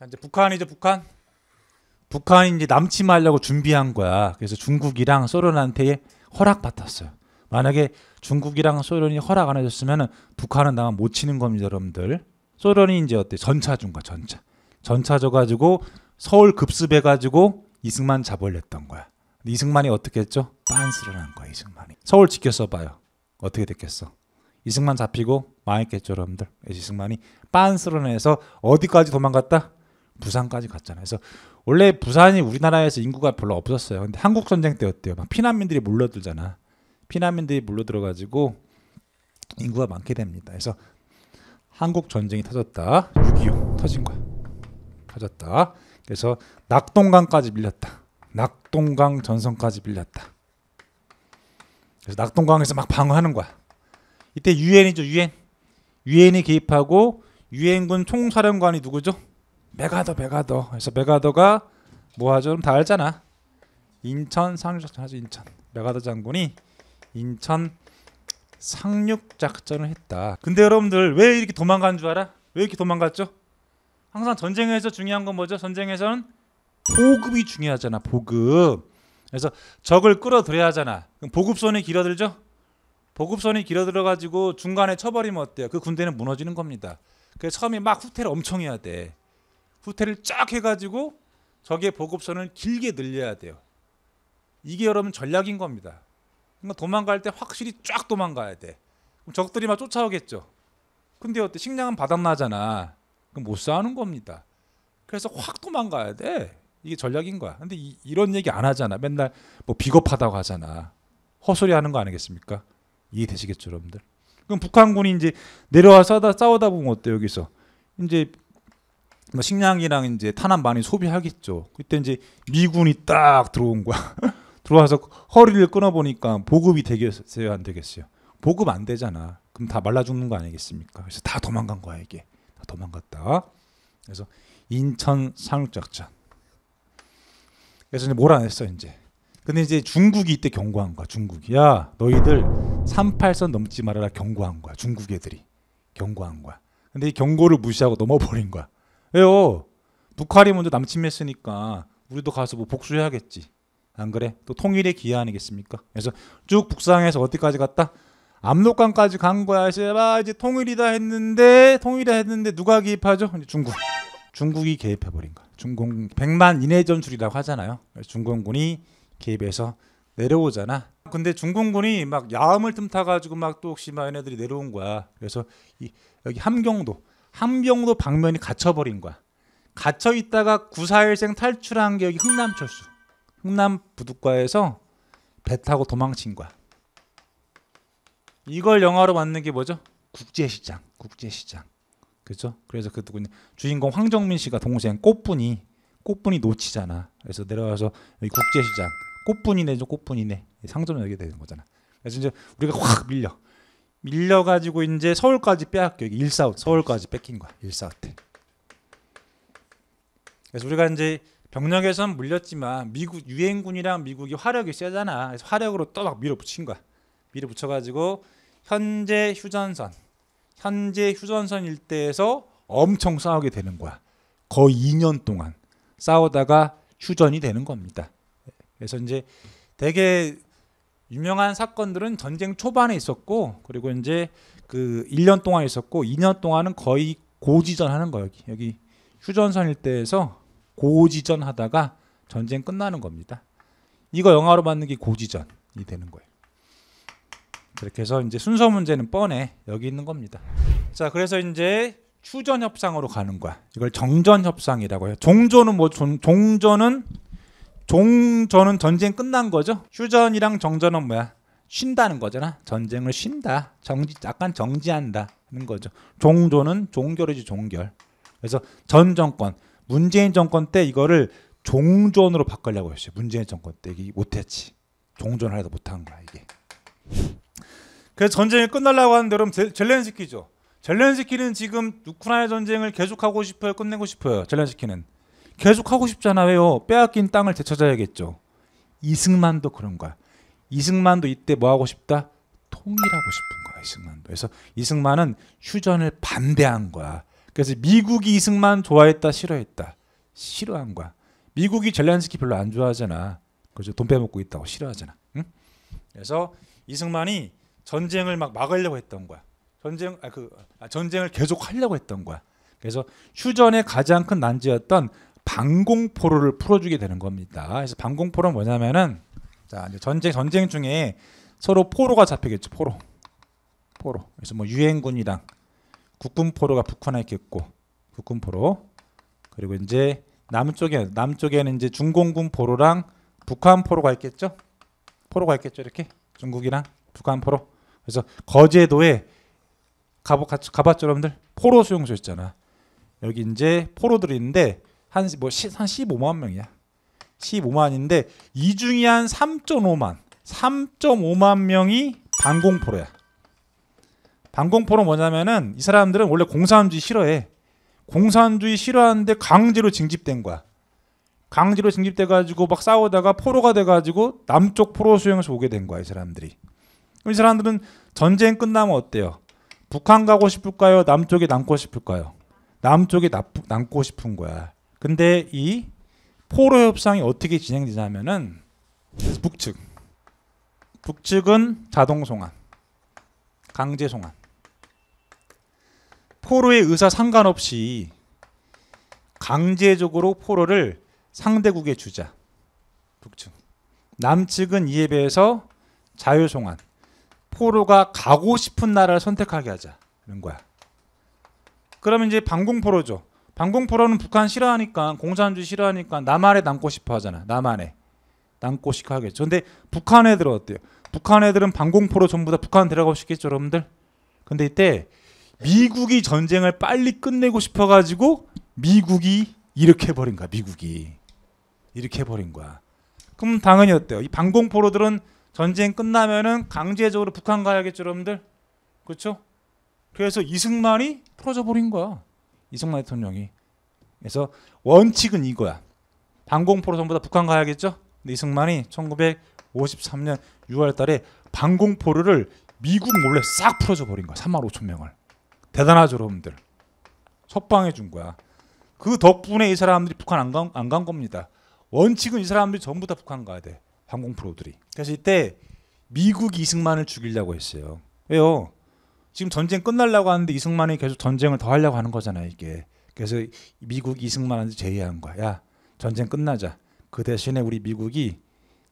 자 이제 북한이죠 북한. 북한이 이제 남침하려고 준비한 거야. 그래서 중국이랑 소련한테 허락 받았어요. 만약에 중국이랑 소련이 허락 안 해줬으면 북한은 나만 못 치는 겁니다, 여러분들. 소련이 이제 어때? 전차 준 거야, 전차. 전차 줘가지고 서울 급습해가지고 이승만 잡을렸던 거야. 이승만이 어떻게 했죠? 빤스를 한 거야, 이승만이. 서울 지켰어 봐요. 어떻게 됐겠어? 이승만 잡히고 망했겠죠, 여러분들. 이승만이 빤스를 해서 어디까지 도망갔다? 부산까지 갔잖아요. 그래서 원래 부산이 우리나라에서 인구가 별로 없었어요. 근데 한국 전쟁 때였대요. 막 피난민들이 몰려들잖아. 피난민들이 몰려들어가지고 인구가 많게 됩니다. 그래서 한국 전쟁이 터졌다. 6.25 터진 거야. 터졌다. 그래서 낙동강까지 밀렸다. 낙동강 전선까지 밀렸다. 그래서 낙동강에서 막 방어하는 거야. 이때 유엔이죠 유엔. UN. 유엔이 개입하고 유엔군 총사령관이 누구죠? 메가더 메가더 그래서 메가더가 뭐하죠? 다 알잖아 인천 상륙작전 하죠 인천 메가더 장군이 인천 상륙작전을 했다 근데 여러분들 왜 이렇게 도망간 줄 알아? 왜 이렇게 도망갔죠? 항상 전쟁에서 중요한 건 뭐죠? 전쟁에서는 보급이 중요하잖아 보급 그래서 적을 끌어들여야 하잖아 그럼 보급선이 길어들죠? 보급선이 길어들어 가지고 중간에 쳐버리면 어때요? 그 군대는 무너지는 겁니다 그래서 처음에 막 후퇴를 엄청 해야 돼 후퇴를 쫙 해가지고 적의 보급선을 길게 늘려야 돼요. 이게 여러분 전략인 겁니다. 그러니까 도망갈 때 확실히 쫙 도망가야 돼. 그럼 적들이 막 쫓아오겠죠. 근데 어때? 식량은 바닥나잖아. 그럼 못 싸우는 겁니다. 그래서 확 도망가야 돼. 이게 전략인 거야. 근데 이, 이런 얘기 안 하잖아. 맨날 뭐 비겁하다고 하잖아. 허소리 하는 거 아니겠습니까? 이해되시겠죠, 여러분들? 그럼 북한군이 이제 내려와 싸다 싸우다 보면 어때 여기서 이제 뭐 식량이랑 이제 탄환 많이 소비하겠죠. 그때 이제 미군이 딱 들어온 거야. 들어와서 허리를 끊어보니까 보급이 되겠어요, 안 되겠어요? 보급 안 되잖아. 그럼 다 말라 죽는 거 아니겠습니까? 그래서 다 도망간 거야 이게. 다 도망갔다. 그래서 인천 상륙작전. 그래서 이제 몰아냈어 이제. 근데 이제 중국이 이때 경고한 거야. 중국이 야 너희들 38선 넘지 말아라 경고한 거야. 중국 애들이 경고한 거야. 근데 이 경고를 무시하고 넘어버린 거야. 왜요? 북한이 먼저 남침했으니까 우리도 가서 뭐 복수해야겠지. 안 그래? 또 통일의 기회 아니겠습니까? 그래서 쭉 북상해서 어디까지 갔다? 압록강까지 간 거야. 제발 이제 통일이다 했는데 통일이다 했는데 누가 개입하죠? 중국. 중국이 개입해 버린 거야. 중공 1 0만 인해 전술이라고 하잖아요. 중공군이 개입해서 내려오잖아. 근데 중공군이 막 야음을 틈타 가지고 막 또 혹시 막 얘네들이 내려온 거야. 그래서 이 여기 함경도 함경도 방면이 갇혀버린 거야. 갇혀 있다가 9.4일생 탈출한 게 여기 흥남철수. 흥남 부두과에서 배 타고 도망친 거야. 이걸 영화로 만든 게 뭐죠? 국제시장. 국제시장. 그죠? 그래서 그 누구냐 주인공 황정민 씨가 동생 꽃분이 꽃분이 놓치잖아. 그래서 내려와서 여기 국제시장 꽃분이네 좀 꽃분이네 상점 여게 되는 거잖아. 그래서 이제 우리가 확 밀려. 밀려가지고 이제 서울까지 빼앗겨 여기 일사웃 서울까지 뺏긴 거야 일사웃 때. 그래서 우리가 이제 병력에선 물렸지만 미국 유엔군이랑 미국이 화력이 세잖아. 그래서 화력으로 또막 밀어붙인 거야. 밀어붙여가지고 현재 휴전선, 현재 휴전선 일대에서 엄청 싸우게 되는 거야. 거의 2년 동안 싸우다가 휴전이 되는 겁니다. 그래서 이제 되게 유명한 사건들은 전쟁 초반에 있었고 그리고 이제 그 1년 동안 있었고 2년 동안은 거의 고지전하는 거예요. 여기, 여기 휴전선 일대에서 고지전하다가 전쟁 끝나는 겁니다. 이거 영화로 받는 게 고지전이 되는 거예요. 그렇게 해서 이제 순서 문제는 뻔해 여기 있는 겁니다. 자 그래서 이제 휴전 협상으로 가는 거야. 이걸 정전 협상이라고 해요. 종전은 뭐 종, 종전은 종전은 전쟁 끝난 거죠. 휴전이랑 정전은 뭐야? 쉰다는 거잖아. 전쟁을 쉰다. 정지 약간 정지한다는 거죠. 종조는 종결이지 종결. 그래서 전 정권 문재인 정권 때 이거를 종전으로 바꾸려고 했어요. 문재인 정권 때 이게 못했지. 종전을 하려다 못한 거야 이게. 그래서 전쟁이 끝날라고 하는데 그럼 제, 젤렌스키죠. 젤렌스키는 지금 우크라이나 전쟁을 계속하고 싶어요. 끝내고 싶어요. 젤렌스키는. 계속 하고 싶잖아 왜요? 빼앗긴 땅을 되찾아야겠죠. 이승만도 그런 거야. 이승만도 이때 뭐 하고 싶다? 통일하고 싶은 거야 이승만도. 그래서 이승만은 휴전을 반대한 거야. 그래서 미국이 이승만 좋아했다 싫어했다 싫어한 거야. 미국이 젤렌스키 별로 안 좋아하잖아. 그죠? 돈 빼먹고 있다고 싫어하잖아. 응? 그래서 이승만이 전쟁을 막 막으려고 했던 거야. 전쟁 아, 그 아, 전쟁을 계속 하려고 했던 거야. 그래서 휴전의 가장 큰 난제였던 방공포로를 풀어주게 되는 겁니다. 그래서 방공포는 뭐냐면은 자 이제 전쟁 전쟁 중에 서로 포로가 잡히겠죠. 포로, 포로. 그래서 뭐 유엔군이랑 국군포로가 북한에 있겠고 국군포로 그리고 이제 남쪽에 남쪽에는 이제 중공군 포로랑 북한 포로가 있겠죠. 포로가 있겠죠. 이렇게 중국이랑 북한 포로. 그래서 거제도에 가보 가봤죠, 여러분들. 포로 수용소 있잖아. 여기 이제 포로들이 있는데 한뭐한 15만 뭐 명이야. 15만인데 이 중에 한 3.5만 3.5만 명이 반공포로야. 반공포로 뭐냐면은 이 사람들은 원래 공산주의 싫어해. 공산주의 싫어하는데 강제로 징집된 거야. 강제로 징집돼 가지고 막 싸우다가 포로가 돼 가지고 남쪽 포로 수용에 오게 된 거야, 이 사람들이. 이 사람들은 전쟁 끝나면 어때요? 북한 가고 싶을까요? 남쪽에 남고 싶을까요? 남쪽에 남고 싶은 거야. 근데 이 포로 협상이 어떻게 진행되냐면은 북측 북측은 자동 송환 강제 송환 포로의 의사 상관없이 강제적으로 포로를 상대국에 주자 북측 남측은 이에 비해서 자유 송환 포로가 가고 싶은 나라를 선택하게 하자 이런 거야 그러면 이제 방공포로죠 방공포로는 북한 싫어하니까 공산주의 싫어하니까 남한에 남고 싶어 하잖아. 남한에 남고 싶어 하겠죠. 근데 북한 애들은 어때요? 북한 애들은 방공포로 전부 다 북한 데려가고 싶겠죠, 여러분들. 근데 이때 미국이 전쟁을 빨리 끝내고 싶어 가지고 미국이 이렇게 버린 거야. 미국이 이렇게 버린 거야. 그럼 당연히 어때요? 이방공 포로들은 전쟁 끝나면은 강제적으로 북한 가야겠죠, 여러분들. 그렇죠? 그래서 이승만이 풀어져 버린 거야. 이승만 대통령이 그래서 원칙은 이거야. 방공포로 전부 다 북한 가야겠죠? 근데 이승만이 1953년 6월 달에 방공포를 로 미국 몰래 싹 풀어줘 버린 거야. 3만 5천 명을. 대단하죠, 여러분들. 석방해 준 거야. 그 덕분에 이 사람들이 북한 안간 안간 겁니다. 원칙은 이 사람들이 전부 다 북한 가야 돼. 방공포로들이. 그래서 이때 미국이 이승만을 죽이려고 했어요. 왜요? 지금 전쟁 끝날라고 하는데 이승만이 계속 전쟁을 더 하려고 하는 거잖아 이게 그래서 미국 이승만한테 제의한 거야 야, 전쟁 끝나자 그 대신에 우리 미국이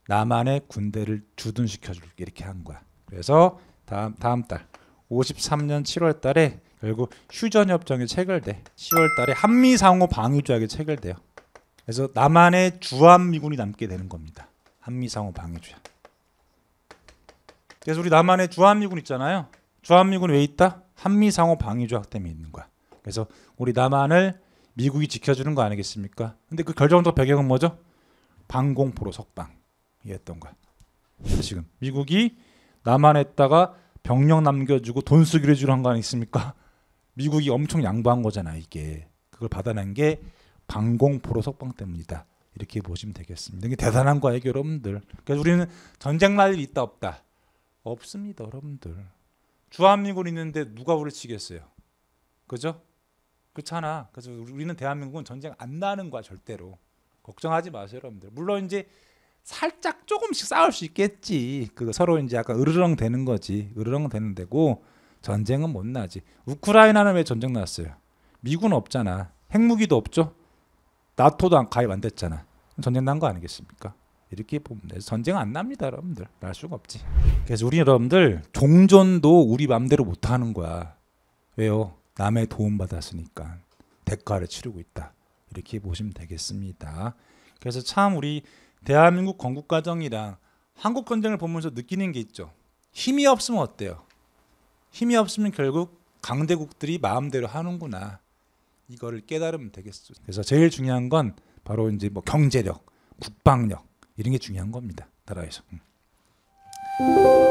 남한의 군대를 주둔시켜 줄게 이렇게 한 거야 그래서 다음 다음 달 53년 7월 달에 결국 휴전 협정이 체결돼 10월 달에 한미 상호 방위 조약이 체결돼요 그래서 남한의 주한 미군이 남게 되는 겁니다 한미 상호 방위 조약 그래서 우리 남한의 주한미군 있잖아요. 주한미군 왜 있다? 한미 상호 방위조약 때문에 있는 거야. 그래서 우리 남한을 미국이 지켜주는 거 아니겠습니까? 근데 그 결정적 배경은 뭐죠? 방공포로 석방이었던 거야. 지금 미국이 남한에다가 병력 남겨주고 돈 쓰기로 해주려 한거 아니겠습니까? 미국이 엄청 양보한 거잖아 이게. 그걸 받아낸 게 방공포로 석방 때문이다. 이렇게 보시면 되겠습니다. 이게 대단한 거예요 여러분들. 그러니 우리는 전쟁 날 일 있다 없다. 없습니다 여러분들. 주한미군 있는데 누가 우리 치겠어요? 그죠? 그렇잖아. 그래서 우리는 대한민국은 전쟁 안 나는 거야 절대로. 걱정하지 마세요, 여러분들. 물론 이제 살짝 조금씩 싸울 수 있겠지. 그 서로 이제 약간 으르렁 되는 거지. 으르렁 되는 데고 전쟁은 못 나지. 우크라이나는 왜 전쟁 났어요? 미군 없잖아. 핵무기도 없죠. 나토도 가입 안 됐잖아. 전쟁 난 거 아니겠습니까? 이렇게 보면 돼요. 전쟁 안 납니다, 여러분들. 날 수가 없지. 그래서 우리 여러분들 종전도 우리 맘대로 못 하는 거야. 왜요? 남의 도움 받았으니까 대가를 치르고 있다. 이렇게 보시면 되겠습니다. 그래서 참 우리 대한민국 건국 과정이랑 한국 전쟁을 보면서 느끼는 게 있죠. 힘이 없으면 어때요? 힘이 없으면 결국 강대국들이 마음대로 하는구나. 이거를 깨달으면 되겠어. 그래서 제일 중요한 건 바로 이제 뭐 경제력, 국방력, 이런 게 중요한 겁니다. 나라에서. 음.